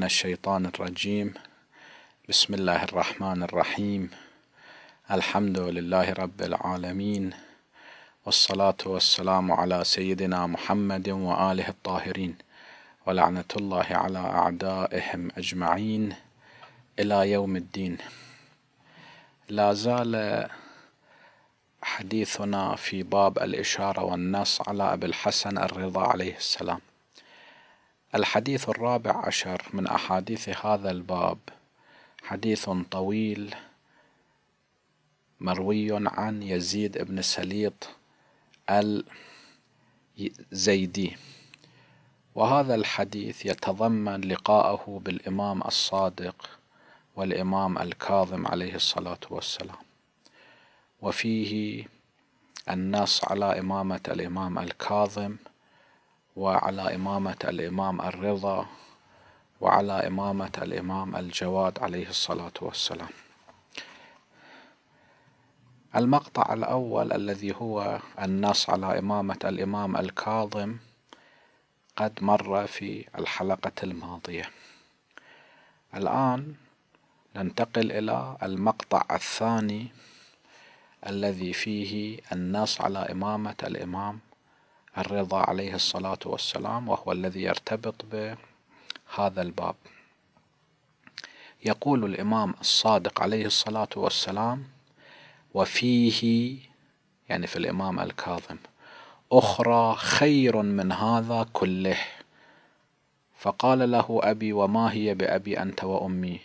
من الشيطان الرجيم بسم الله الرحمن الرحيم الحمد لله رب العالمين والصلاة والسلام على سيدنا محمد وآله الطاهرين ولعنة الله على أعدائهم أجمعين إلى يوم الدين لا زال حديثنا في باب الإشارة والنص على أبي الحسن الرضا عليه السلام الحديث الرابع عشر من أحاديث هذا الباب حديث طويل مروي عن يزيد بن سليط الزيدي وهذا الحديث يتضمن لقاءه بالإمام الصادق والإمام الكاظم عليه الصلاة والسلام وفيه النص على إمامة الإمام الكاظم وعلى إمامة الإمام الرضا وعلى إمامة الإمام الجواد عليه الصلاة والسلام المقطع الأول الذي هو النص على إمامة الإمام الكاظم قد مر في الحلقة الماضية الآن ننتقل إلى المقطع الثاني الذي فيه النص على إمامة الإمام الرضا عليه الصلاة والسلام وهو الذي يرتبط بهذا الباب يقول الإمام الصادق عليه الصلاة والسلام وفيه يعني في الإمام الكاظم أخرى خير من هذا كله فقال له أبي وما هي بأبي أنت وأمي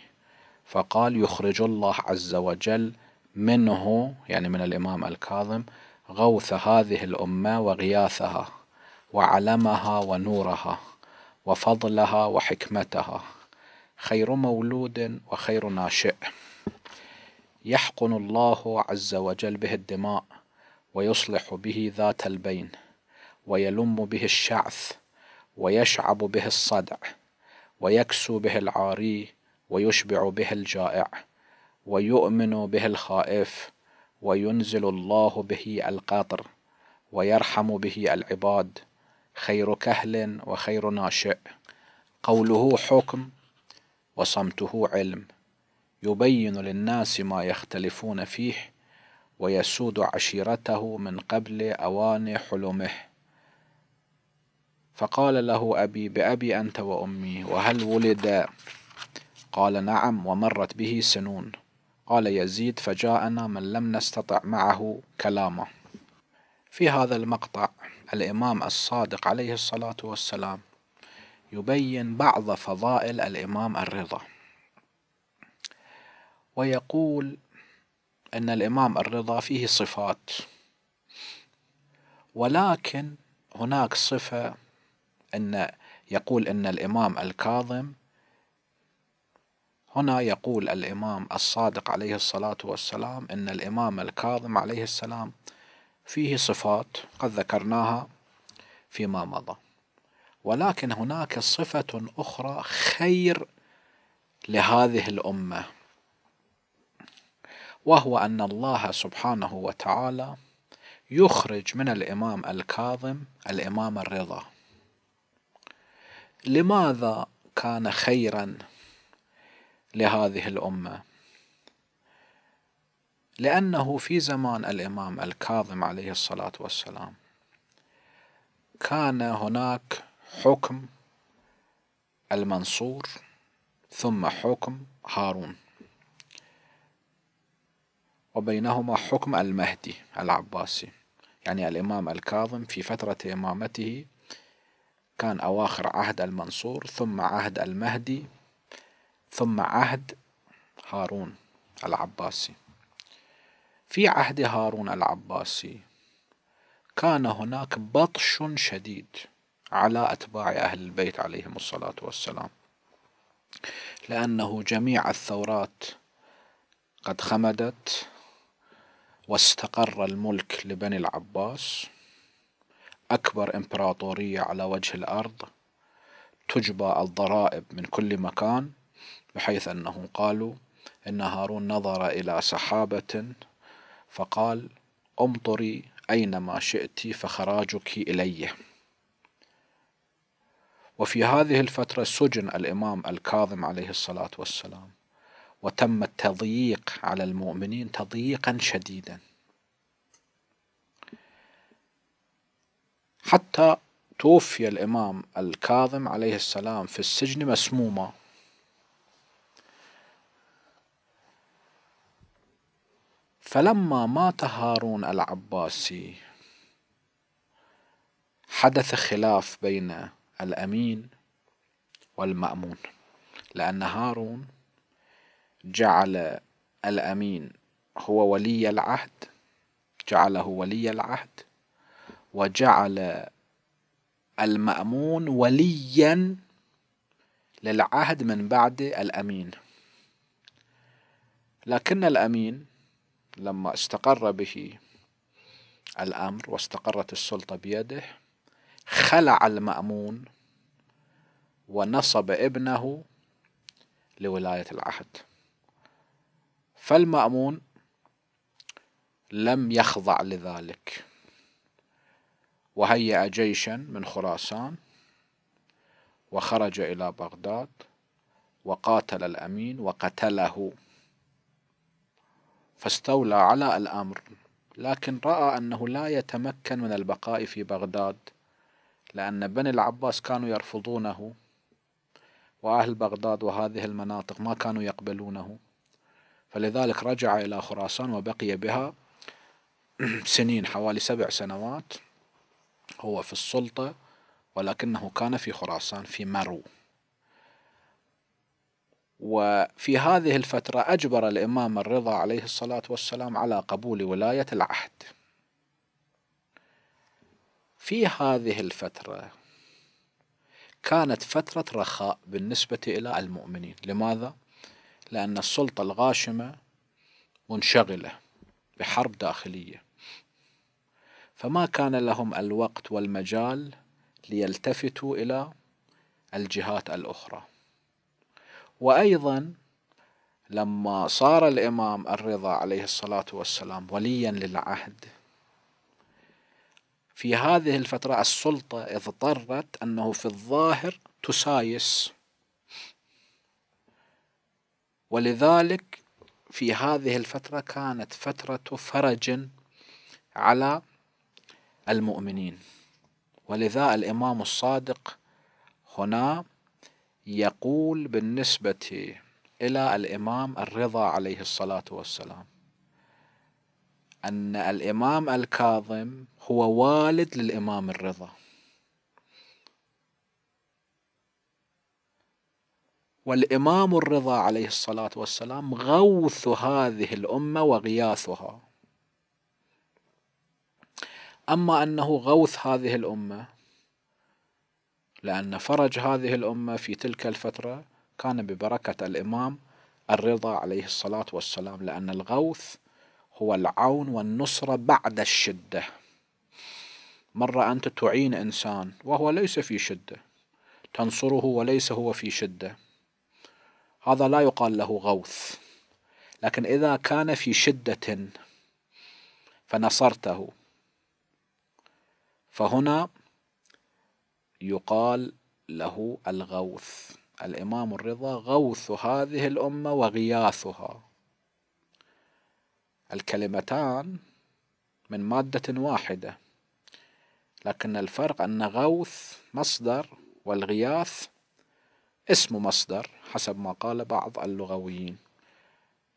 فقال يخرج الله عز وجل منه يعني من الإمام الكاظم غوث هذه الأمة وغياثها وعلمها ونورها وفضلها وحكمتها خير مولود وخير ناشئ يحقن الله عز وجل به الدماء ويصلح به ذات البين ويلم به الشعث ويشعب به الصدع ويكسو به العاري ويشبع به الجائع ويؤمن به الخائف وينزل الله به القاطر ويرحم به العباد خير كهل وخير ناشئ قوله حكم وصمته علم يبين للناس ما يختلفون فيه ويسود عشيرته من قبل أوان حلمه فقال له أبي بأبي أنت وأمي وهل ولد قال نعم ومرت به سنون قال يزيد فجاءنا من لم نستطع معه كلامه في هذا المقطع الإمام الصادق عليه الصلاة والسلام يبين بعض فضائل الإمام الرضا ويقول أن الإمام الرضا فيه صفات ولكن هناك صفة أن يقول أن الإمام الكاظم هنا يقول الإمام الصادق عليه الصلاة والسلام إن الإمام الكاظم عليه السلام فيه صفات قد ذكرناها فيما مضى ولكن هناك صفة أخرى خير لهذه الأمة وهو أن الله سبحانه وتعالى يخرج من الإمام الكاظم الإمام الرضا لماذا كان خيرا لهذه الأمة لأنه في زمان الإمام الكاظم عليه الصلاة والسلام كان هناك حكم المنصور ثم حكم هارون وبينهما حكم المهدي العباسي يعني الإمام الكاظم في فترة إمامته كان أواخر عهد المنصور ثم عهد المهدي ثم عهد هارون العباسي في عهد هارون العباسي كان هناك بطش شديد على أتباع أهل البيت عليهم الصلاة والسلام لأنه جميع الثورات قد خمدت واستقر الملك لبني العباس أكبر إمبراطورية على وجه الأرض تجبى الضرائب من كل مكان بحيث أنهم قالوا إن هارون نظر إلى سحابة فقال امطري أينما شئت فخراجك إليه وفي هذه الفترة سجن الإمام الكاظم عليه الصلاة والسلام وتم التضييق على المؤمنين تضييقا شديدا حتى توفي الإمام الكاظم عليه السلام في السجن مسموما فلما مات هارون العباسي حدث خلاف بين الأمين والمأمون لأن هارون جعل الأمين هو ولي العهد جعله ولي العهد وجعل المأمون وليا للعهد من بعد الأمين لكن الأمين لما استقر به الأمر واستقرت السلطة بيده خلع المأمون ونصب ابنه لولاية العهد فالمأمون لم يخضع لذلك وهيأ جيشا من خراسان وخرج إلى بغداد وقاتل الأمين وقتله فاستولى على الأمر لكن رأى أنه لا يتمكن من البقاء في بغداد لأن بني العباس كانوا يرفضونه وأهل بغداد وهذه المناطق ما كانوا يقبلونه فلذلك رجع إلى خراسان وبقي بها سنين حوالي سبع سنوات هو في السلطة ولكنه كان في خراسان في مرو وفي هذه الفترة أجبر الإمام الرضا عليه الصلاة والسلام على قبول ولاية العهد في هذه الفترة كانت فترة رخاء بالنسبة إلى المؤمنين لماذا؟ لأن السلطة الغاشمة منشغلة بحرب داخلية فما كان لهم الوقت والمجال ليلتفتوا إلى الجهات الأخرى وأيضا لما صار الإمام الرضا عليه الصلاة والسلام وليا للعهد في هذه الفترة السلطة اضطرت أنه في الظاهر تسايس ولذلك في هذه الفترة كانت فترة فرج على المؤمنين ولذا الإمام الصادق هنا يقول بالنسبة إلى الإمام الرضا عليه الصلاة والسلام أن الإمام الكاظم هو والد للإمام الرضا والإمام الرضا عليه الصلاة والسلام غوث هذه الأمة وغياثها أما أنه غوث هذه الأمة لأن فرج هذه الأمة في تلك الفترة كان ببركة الإمام الرضا عليه الصلاة والسلام لأن الغوث هو العون والنصرة بعد الشدة مرة أنت تعين إنسان وهو ليس في شدة تنصره وليس هو في شدة هذا لا يقال له غوث لكن إذا كان في شدة فنصرته فهنا يقال له الغوث الإمام الرضا غوث هذه الأمة وغياثها الكلمتان من مادة واحدة لكن الفرق أن غوث مصدر والغياث اسم مصدر حسب ما قال بعض اللغويين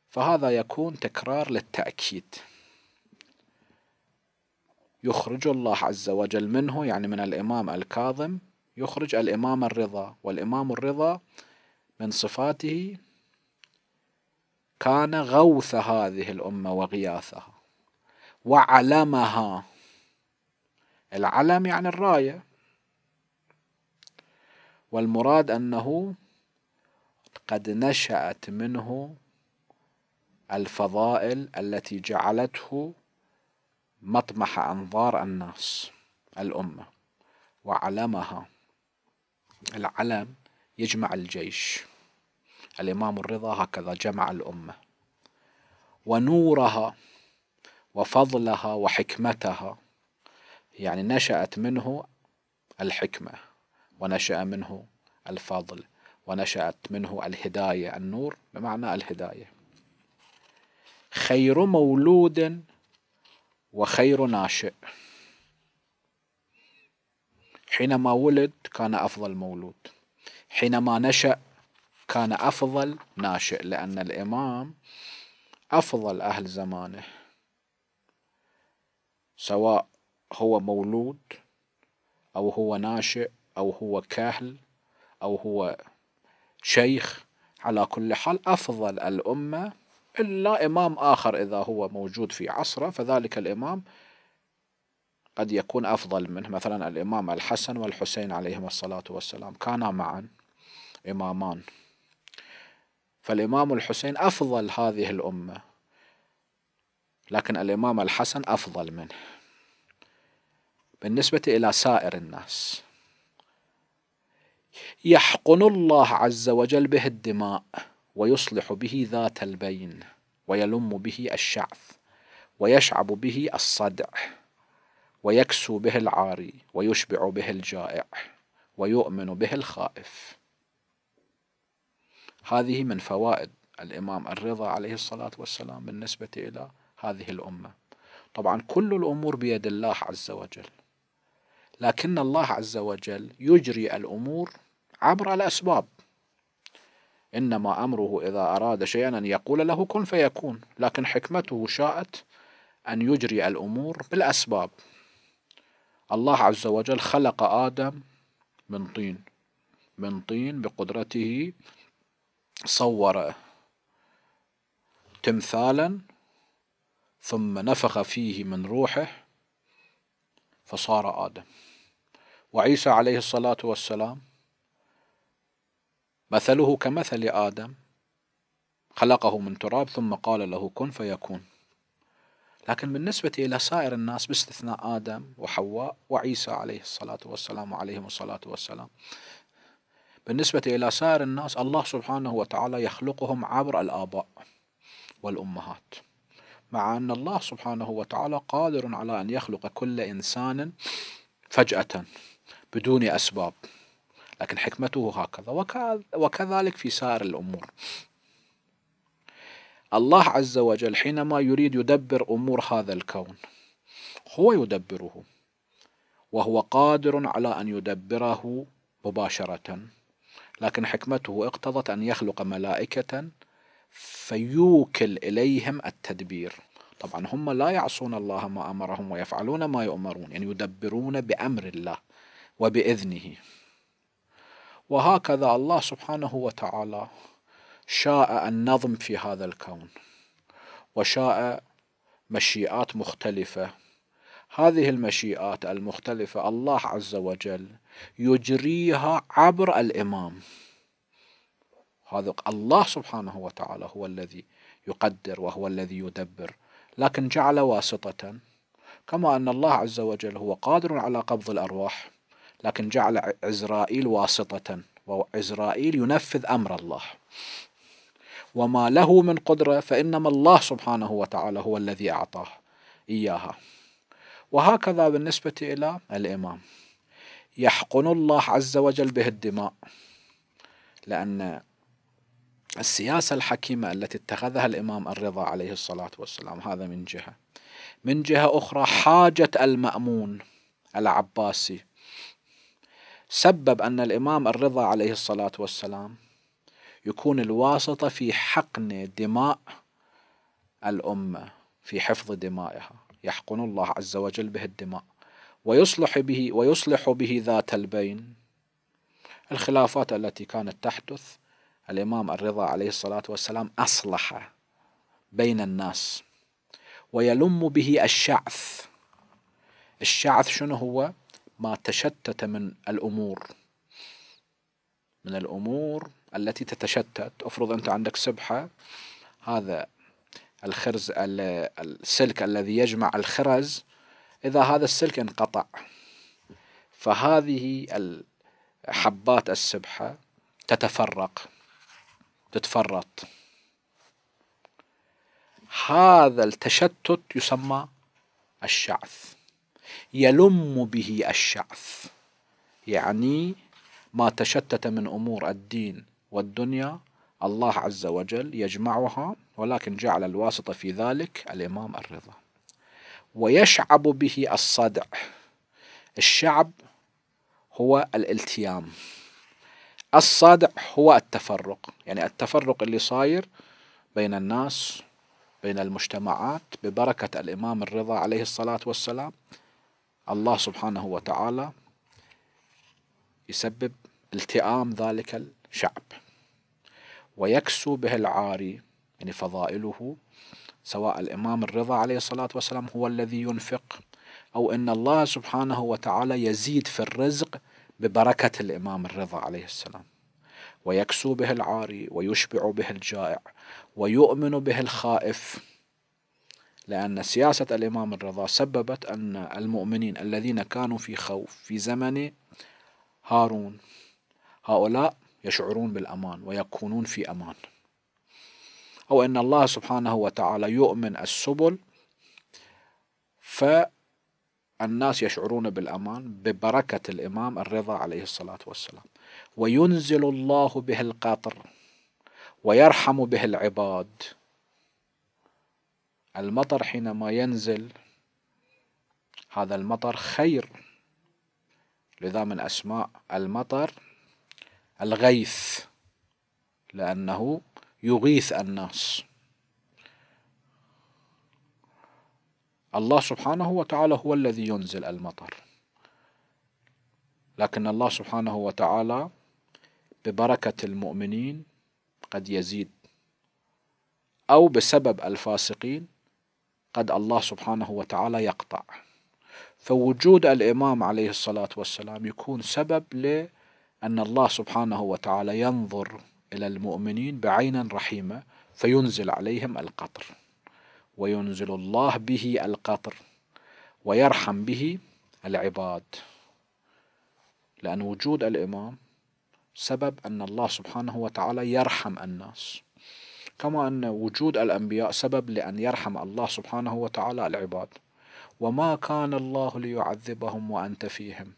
فهذا يكون تكرار للتأكيد يخرج الله عز وجل منه يعني من الإمام الكاظم يخرج الإمام الرضا والإمام الرضا من صفاته كان غوث هذه الأمة وغياثها وعلمها العلم يعني الراية والمراد أنه قد نشأت منه الفضائل التي جعلته مطمح أنظار الناس الأمة وعلمها العلم يجمع الجيش الإمام الرضا هكذا جمع الأمة ونورها وفضلها وحكمتها يعني نشأت منه الحكمة ونشأ منه الفضل ونشأت منه الهداية النور بمعنى الهداية خير مولود وخير ناشئ حينما ولد كان أفضل مولود حينما نشأ كان أفضل ناشئ لأن الإمام أفضل أهل زمانه سواء هو مولود أو هو ناشئ أو هو كاهل أو هو شيخ على كل حال أفضل الأمة إلا إمام آخر إذا هو موجود في عصره فذلك الإمام قد يكون أفضل منه مثلا الإمام الحسن والحسين عليهما الصلاة والسلام كانا معا إمامان فالإمام الحسين أفضل هذه الأمة لكن الإمام الحسن أفضل منه بالنسبة إلى سائر الناس يحقن الله عز وجل به الدماء ويصلح به ذات البين ويلم به الشعث ويشعب به الصدع ويكسو به العاري ويشبع به الجائع ويؤمن به الخائف هذه من فوائد الإمام الرضا عليه الصلاة والسلام بالنسبة إلى هذه الأمة طبعا كل الأمور بيد الله عز وجل لكن الله عز وجل يجري الأمور عبر الأسباب إنما أمره إذا أراد شيئا أن يقول له كن فيكون لكن حكمته شاءت أن يجري الأمور بالأسباب الله عز وجل خلق آدم من طين من طين بقدرته صور تمثالا ثم نفخ فيه من روحه فصار آدم وعيسى عليه الصلاة والسلام مثله كمثل آدم خلقه من تراب ثم قال له كن فيكون لكن بالنسبة إلى سائر الناس باستثناء آدم وحواء وعيسى عليه الصلاة والسلام وعليهم الصلاة والسلام بالنسبة إلى سائر الناس الله سبحانه وتعالى يخلقهم عبر الآباء والأمهات مع أن الله سبحانه وتعالى قادر على أن يخلق كل إنسان فجأة بدون أسباب لكن حكمته هكذا وكذلك في سائر الأمور الله عز وجل حينما يريد يدبر أمور هذا الكون هو يدبره وهو قادر على أن يدبره مباشرة لكن حكمته اقتضت أن يخلق ملائكة فيوكل إليهم التدبير طبعا هم لا يعصون الله ما أمرهم ويفعلون ما يؤمرون يعني يدبرون بأمر الله وبإذنه وهكذا الله سبحانه وتعالى شاء النظم في هذا الكون وشاء مشيئات مختلفه هذه المشيئات المختلفه الله عز وجل يجريها عبر الامام هذا الله سبحانه وتعالى هو الذي يقدر وهو الذي يدبر لكن جعل واسطه كما ان الله عز وجل هو قادر على قبض الارواح لكن جعل عزرائيل واسطة وعزرائيل ينفذ أمر الله وما له من قدرة فإنما الله سبحانه وتعالى هو الذي أعطاه إياها وهكذا بالنسبة إلى الإمام يحقن الله عز وجل به الدماء لأن السياسة الحكيمة التي اتخذها الإمام الرضا عليه الصلاة والسلام هذا من جهة من جهة أخرى حاجة المأمون العباسي سبب أن الإمام الرضا عليه الصلاة والسلام يكون الواسطة في حقن دماء الأمة في حفظ دمائها يحقن الله عز وجل به الدماء ويصلح به ويصلح به ذات البين الخلافات التي كانت تحدث الإمام الرضا عليه الصلاة والسلام أصلح بين الناس ويلم به الشعث الشعث شنو هو ما تشتت من الأمور من الأمور التي تتشتت افرض أنت عندك سبحة هذا الخرز السلك الذي يجمع الخرز إذا هذا السلك انقطع فهذه حبات السبحة تتفرق تتفرط هذا التشتت يسمى الشعث يلم به الشعث يعني ما تشتت من امور الدين والدنيا الله عز وجل يجمعها ولكن جعل الواسطه في ذلك الامام الرضا ويشعب به الصدع الشعب هو الالتيام الصادع هو التفرق يعني التفرق اللي صاير بين الناس بين المجتمعات ببركة الإمام الرضا عليه الصلاة والسلام الله سبحانه وتعالى يسبب التئام ذلك الشعب ويكسو به العاري يعني فضائله سواء الإمام الرضا عليه الصلاة والسلام هو الذي ينفق أو أن الله سبحانه وتعالى يزيد في الرزق ببركة الإمام الرضا عليه السلام ويكسو به العاري ويشبع به الجائع ويؤمن به الخائف لأن سياسة الإمام الرضا سببت أن المؤمنين الذين كانوا في خوف في زمن هارون هؤلاء يشعرون بالأمان ويكونون في أمان أو أن الله سبحانه وتعالى يؤمن السبل فالناس يشعرون بالأمان ببركة الإمام الرضا عليه الصلاة والسلام وينزل الله به القطر ويرحم به العباد المطر حينما ينزل هذا المطر خير لذا من أسماء المطر الغيث لأنه يغيث الناس الله سبحانه وتعالى هو الذي ينزل المطر لكن الله سبحانه وتعالى ببركة المؤمنين قد يزيد أو بسبب الفاسقين قد الله سبحانه وتعالى يقطع فوجود الإمام عليه الصلاة والسلام يكون سبب لأن الله سبحانه وتعالى ينظر إلى المؤمنين بعين رحيمة فينزل عليهم القطر وينزل الله به القطر ويرحم به العباد لأن وجود الإمام سبب أن الله سبحانه وتعالى يرحم الناس كما أن وجود الأنبياء سبب لأن يرحم الله سبحانه وتعالى العباد وما كان الله ليعذبهم وأنت فيهم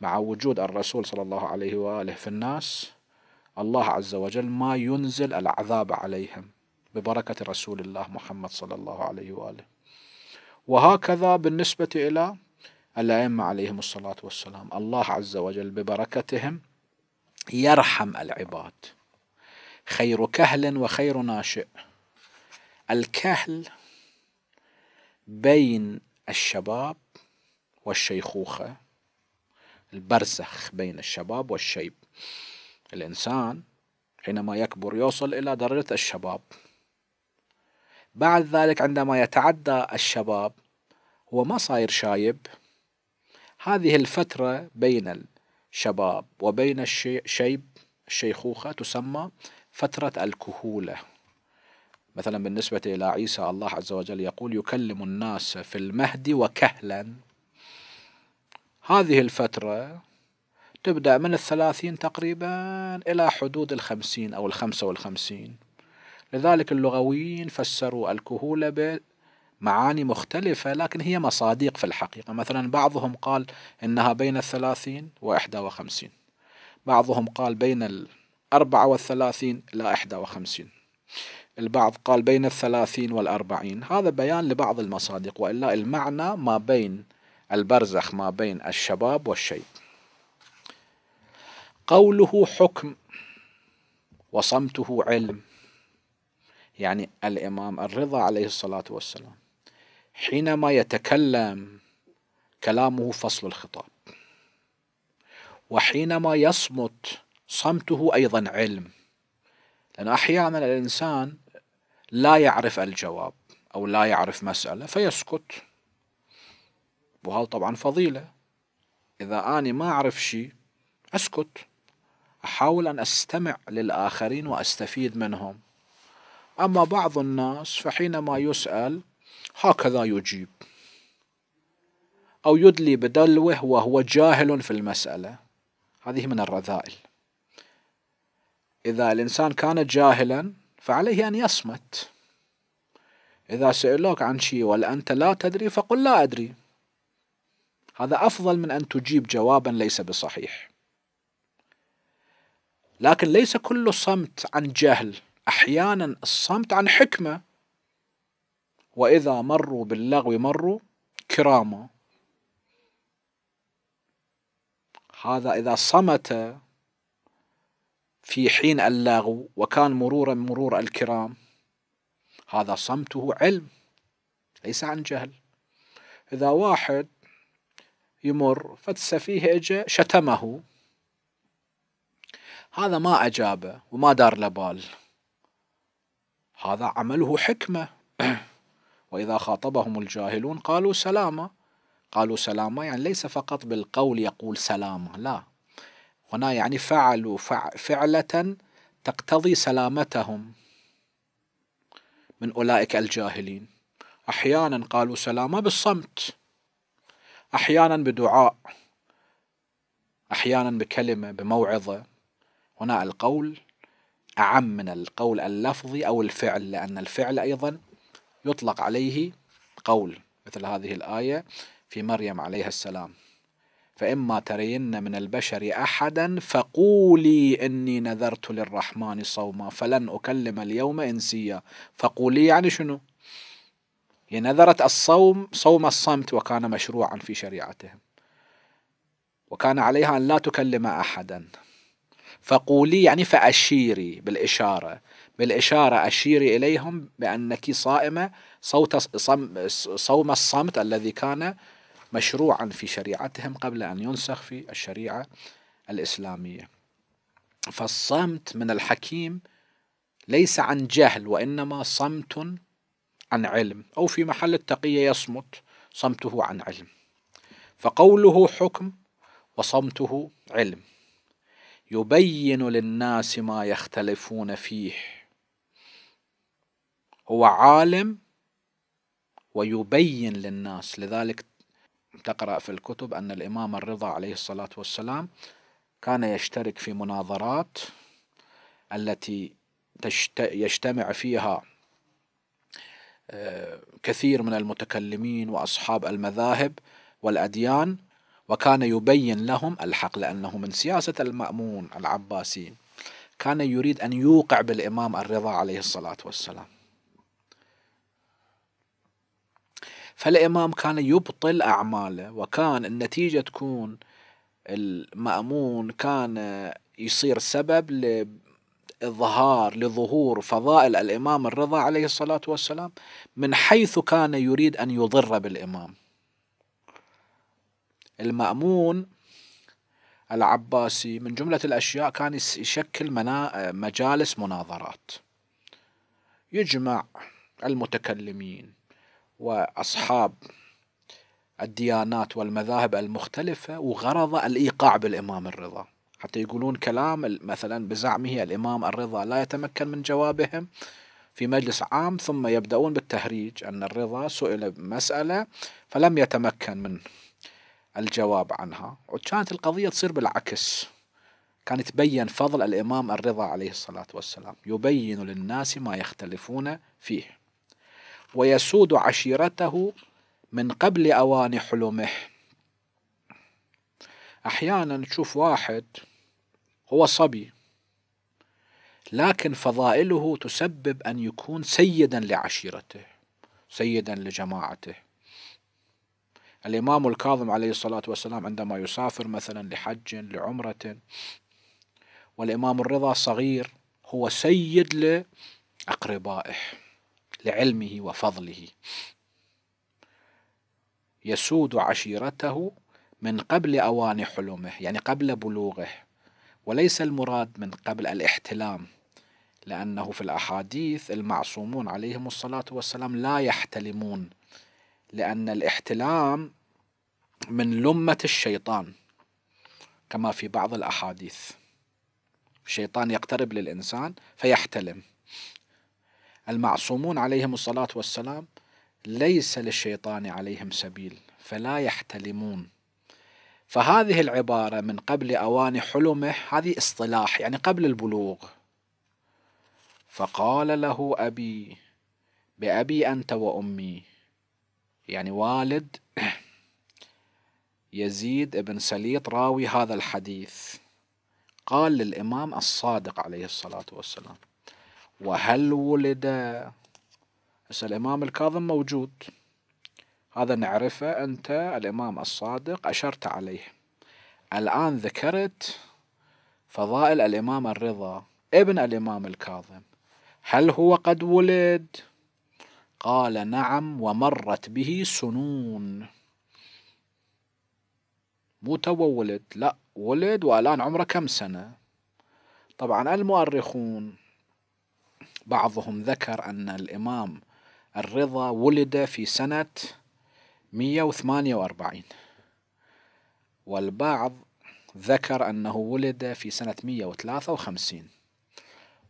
مع وجود الرسول صلى الله عليه وآله في الناس الله عز وجل ما ينزل العذاب عليهم ببركة رسول الله محمد صلى الله عليه وآله وهكذا بالنسبة إلى الأئمة عليهم الصلاة والسلام الله عز وجل ببركتهم يرحم العباد خير كهل وخير ناشئ الكهل بين الشباب والشيخوخة البرزخ بين الشباب والشيب الإنسان حينما يكبر يوصل إلى درجة الشباب بعد ذلك عندما يتعدى الشباب هو ما صاير شايب هذه الفترة بين الشباب وبين الشيب الشيخوخة تسمى فترة الكهولة مثلا بالنسبة إلى عيسى الله عز وجل يقول يكلم الناس في المهد وكهلا هذه الفترة تبدأ من الثلاثين تقريبا إلى حدود الخمسين أو الخمسة والخمسين لذلك اللغويين فسروا الكهولة بمعاني مختلفة لكن هي مصادق في الحقيقة مثلا بعضهم قال إنها بين الثلاثين وإحدى وخمسين بعضهم قال بين 34 إلى 51 البعض قال بين الثلاثين والأربعين هذا بيان لبعض المصادق وإلا المعنى ما بين البرزخ ما بين الشباب والشيب قوله حكم وصمته علم يعني الإمام الرضا عليه الصلاة والسلام حينما يتكلم كلامه فصل الخطاب وحينما يصمت صمته أيضا علم لأن أحيانا الإنسان لا يعرف الجواب أو لا يعرف مسألة فيسكت وهذا طبعا فضيلة إذا أنا ما أعرف شيء أسكت أحاول أن أستمع للآخرين وأستفيد منهم أما بعض الناس فحينما يسأل هكذا يجيب أو يدلي بدلوه وهو جاهل في المسألة هذه من الرذائل إذا الإنسان كان جاهلا فعليه أن يصمت إذا سألوك عن شيء ولا أنت لا تدري فقل لا أدري هذا أفضل من أن تجيب جوابا ليس بصحيح لكن ليس كل صمت عن جهل أحيانا الصمت عن حكمة وإذا مروا باللغو مروا كرامة هذا إذا صمت في حين اللغو وكان مرورا مرور الكرام هذا صمته علم ليس عن جهل إذا واحد يمر فتسفيه إجا شتمه هذا ما أجابه وما دار لبال هذا عمله حكمة وإذا خاطبهم الجاهلون قالوا سلامة قالوا سلامة يعني ليس فقط بالقول يقول سلامة لا هنا يعني فعلوا فعلة تقتضي سلامتهم من أولئك الجاهلين أحيانا قالوا سلامة بالصمت أحيانا بدعاء أحيانا بكلمة بموعظة هنا القول أعم من القول اللفظي أو الفعل لأن الفعل أيضا يطلق عليه قول مثل هذه الآية في مريم عليها السلام فإما ترين من البشر أحدا فقولي إني نذرت للرحمن صوما فلن أكلم اليوم إنسيا فقولي يعني شنو هي نذرت الصوم صوم الصمت وكان مشروعا في شريعتهم وكان عليها أن لا تكلم أحدا فقولي يعني فأشيري بالإشارة بالإشارة أشيري إليهم بأنك صائمة صوت صم صوم الصمت الذي كان مشروعا في شريعتهم قبل أن ينسخ في الشريعة الإسلامية فالصمت من الحكيم ليس عن جهل وإنما صمت عن علم أو في محل التقية يصمت صمته عن علم فقوله حكم وصمته علم يبين للناس ما يختلفون فيه هو عالم ويبين للناس لذلك تقرأ في الكتب أن الإمام الرضا عليه الصلاة والسلام كان يشترك في مناظرات التي يجتمع فيها آه، كثير من المتكلمين واصحاب المذاهب والاديان وكان يبين لهم الحق لانه من سياسه المامون العباسي كان يريد ان يوقع بالامام الرضا عليه الصلاه والسلام فالإمام كان يبطل أعماله وكان النتيجة تكون المأمون كان يصير سبب لإظهار لظهور فضائل الإمام الرضا عليه الصلاة والسلام من حيث كان يريد أن يضر بالإمام المأمون العباسي من جملة الأشياء كان يشكل مجالس مناظرات يجمع المتكلمين وأصحاب الديانات والمذاهب المختلفة وغرض الإيقاع بالإمام الرضا حتى يقولون كلام مثلا بزعمه الإمام الرضا لا يتمكن من جوابهم في مجلس عام ثم يبدأون بالتهريج أن الرضا سئل بمسألة فلم يتمكن من الجواب عنها وكانت القضية تصير بالعكس كان يتبين فضل الإمام الرضا عليه الصلاة والسلام يبين للناس ما يختلفون فيه ويسود عشيرته من قبل أوان حلمه أحيانا تشوف واحد هو صبي لكن فضائله تسبب أن يكون سيدا لعشيرته سيدا لجماعته الإمام الكاظم عليه الصلاة والسلام عندما يسافر مثلا لحج لعمرة والإمام الرضا صغير هو سيد لأقربائه لعلمه وفضله يسود عشيرته من قبل أوان حلمه يعني قبل بلوغه وليس المراد من قبل الاحتلام لأنه في الأحاديث المعصومون عليهم الصلاة والسلام لا يحتلمون لأن الاحتلام من لمة الشيطان كما في بعض الأحاديث الشيطان يقترب للإنسان فيحتلم المعصومون عليهم الصلاة والسلام ليس للشيطان عليهم سبيل فلا يحتلمون فهذه العبارة من قبل أوان حلمه هذه اصطلاح يعني قبل البلوغ فقال له أبي بأبي أنت وأمي يعني والد يزيد بن سليط راوي هذا الحديث قال للإمام الصادق عليه الصلاة والسلام وهل ولد هسه الإمام الكاظم موجود هذا نعرفه أنت الإمام الصادق أشرت عليه الآن ذكرت فضائل الإمام الرضا ابن الإمام الكاظم هل هو قد ولد؟ قال نعم ومرت به سنون مو تو ولد لا ولد والآن عمره كم سنة طبعا المؤرخون بعضهم ذكر أن الإمام الرضا ولد في سنة 148 والبعض ذكر أنه ولد في سنة 153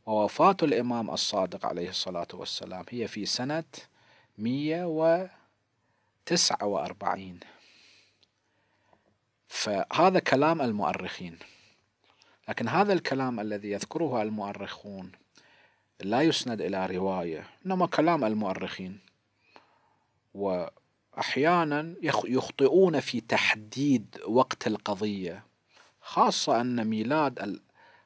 ووفاة الإمام الصادق عليه الصلاة والسلام هي في سنة 149 فهذا كلام المؤرخين لكن هذا الكلام الذي يذكره المؤرخون لا يسند إلى رواية إنما كلام المؤرخين وأحيانا يخطئون في تحديد وقت القضية خاصة أن ميلاد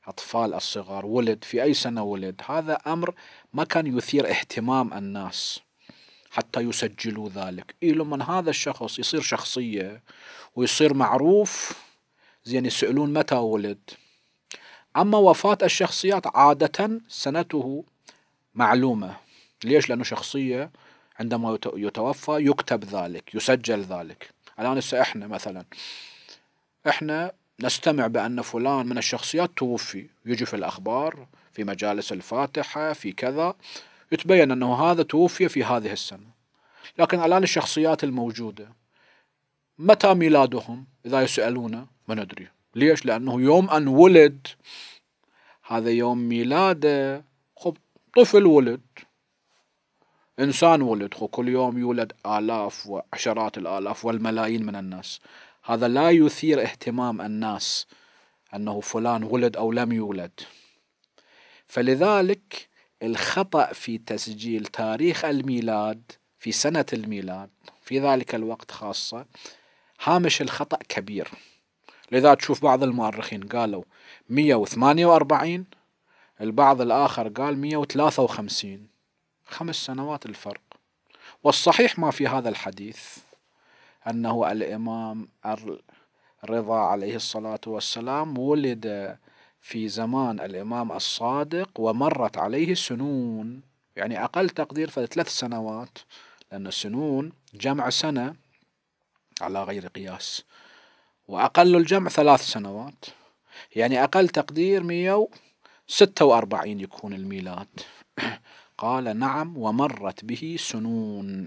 الأطفال الصغار ولد في أي سنة ولد هذا أمر ما كان يثير اهتمام الناس حتى يسجلوا ذلك إيه لما هذا الشخص يصير شخصية ويصير معروف زين يسألون متى ولد أما وفاة الشخصيات عادة سنته معلومة ليش؟ لأنه شخصية عندما يتوفى يكتب ذلك يسجل ذلك الآن هسه إحنا مثلا إحنا نستمع بأن فلان من الشخصيات توفي يجي في الأخبار في مجالس الفاتحة في كذا يتبين أنه هذا توفي في هذه السنة لكن الآن الشخصيات الموجودة متى ميلادهم إذا يسألون ما ندري ليش لأنه يوم أن ولد هذا يوم ميلاده خب طفل ولد إنسان ولد خب كل يوم يولد آلاف وعشرات الآلاف والملايين من الناس هذا لا يثير اهتمام الناس أنه فلان ولد أو لم يولد فلذلك الخطأ في تسجيل تاريخ الميلاد في سنة الميلاد في ذلك الوقت خاصة هامش الخطأ كبير لذا تشوف بعض المؤرخين قالوا 148 البعض الآخر قال 153 خمس سنوات الفرق والصحيح ما في هذا الحديث أنه الإمام الرضا عليه الصلاة والسلام ولد في زمان الإمام الصادق ومرت عليه سنون يعني أقل تقدير ثلاث سنوات لأن السنون جمع سنة على غير قياس وأقل الجمع ثلاث سنوات يعني أقل تقدير 146 يكون الميلاد قال نعم ومرت به سنون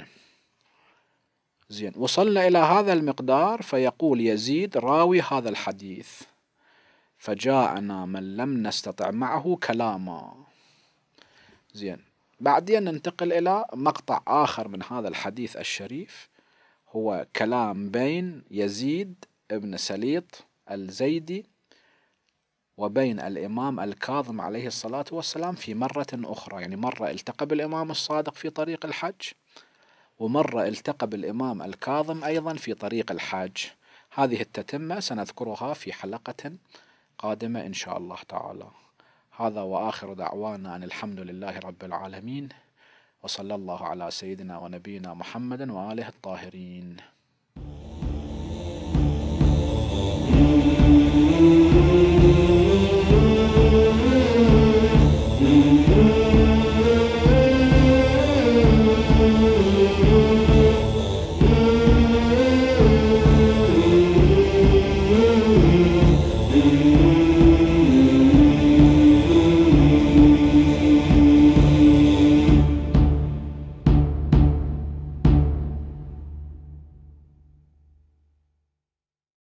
زين وصلنا إلى هذا المقدار فيقول يزيد راوي هذا الحديث فجاءنا من لم نستطع معه كلاما زين بعدين ننتقل إلى مقطع آخر من هذا الحديث الشريف هو كلام بين يزيد ابن سليط الزيدي وبين الإمام الكاظم عليه الصلاة والسلام في مرة أخرى يعني مرة التقى بالإمام الصادق في طريق الحج ومرة التقى بالإمام الكاظم أيضا في طريق الحج هذه التتمة سنذكرها في حلقة قادمة إن شاء الله تعالى هذا وآخر دعوانا أن الحمد لله رب العالمين وصلى الله على سيدنا ونبينا محمد وآله الطاهرين